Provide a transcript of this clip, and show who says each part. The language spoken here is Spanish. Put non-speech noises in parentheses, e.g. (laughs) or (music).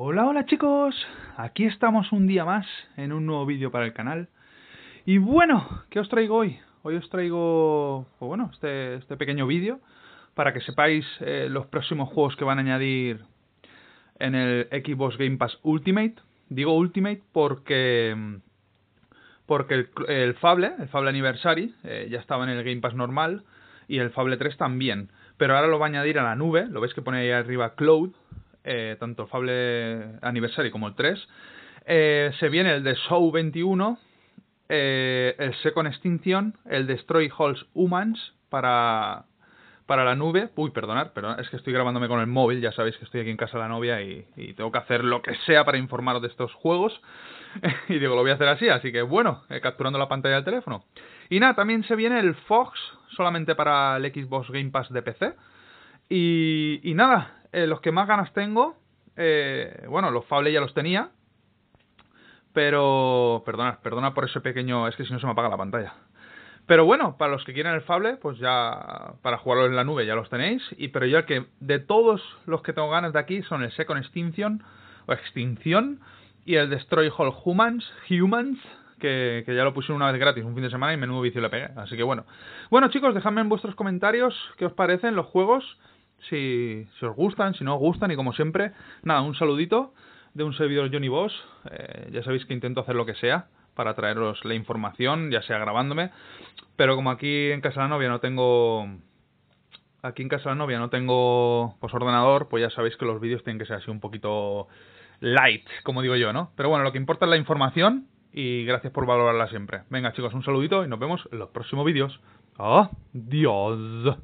Speaker 1: Hola, hola chicos, aquí estamos un día más en un nuevo vídeo para el canal. Y bueno, ¿qué os traigo hoy? Hoy os traigo, pues bueno, este, este pequeño vídeo para que sepáis eh, los próximos juegos que van a añadir en el Xbox Game Pass Ultimate. Digo Ultimate porque porque el, Fable, el Fable Anniversary, eh, ya estaba en el Game Pass normal y el Fable 3 también. Pero ahora lo va a añadir a la nube, lo veis que pone ahí arriba Cloud, eh, tanto el Fable Anniversary como el 3. Eh, se viene el de Show 21, eh, el Second Extinction, el Destroy Halls Humans para, para la nube. Uy, perdonad, pero es que estoy grabándome con el móvil, ya sabéis que estoy aquí en casa de la novia y, tengo que hacer lo que sea para informaros de estos juegos. (laughs) y digo, lo voy a hacer así, así que bueno, capturando la pantalla del teléfono. Y nada, también se viene el Fox, solamente para el Xbox Game Pass de PC. Y, nada, eh, los que más ganas tengo, eh, bueno, los Fable ya los tenía, pero Perdona, perdona por ese pequeño, es que si no se me apaga la pantalla. Pero bueno, para los que quieran el Fable, pues ya para jugarlo en la nube ya los tenéis. Y pero yo el que de todos los que tengo ganas de aquí son el Second Extinction o Extinción y el Destroy All Humans, Humans, que, ya lo puse una vez gratis un fin de semana y menudo vicio le pegué. Así que bueno. Bueno chicos, dejadme en vuestros comentarios qué os parecen los juegos si, os gustan, si no os gustan y como siempre, nada, un saludito de un servidor Johnny Boss. Eh, ya sabéis que intento hacer lo que sea para traeros la información, ya sea grabándome, pero como aquí en casa de la novia no tengo aquí en casa de la novia no tengo pues ordenador, pues ya sabéis que los vídeos tienen que ser así un poquito light, como digo yo, ¿no? Pero bueno, lo que importa es la información y gracias por valorarla siempre. Venga, chicos, un saludito y nos vemos en los próximos vídeos. Adiós.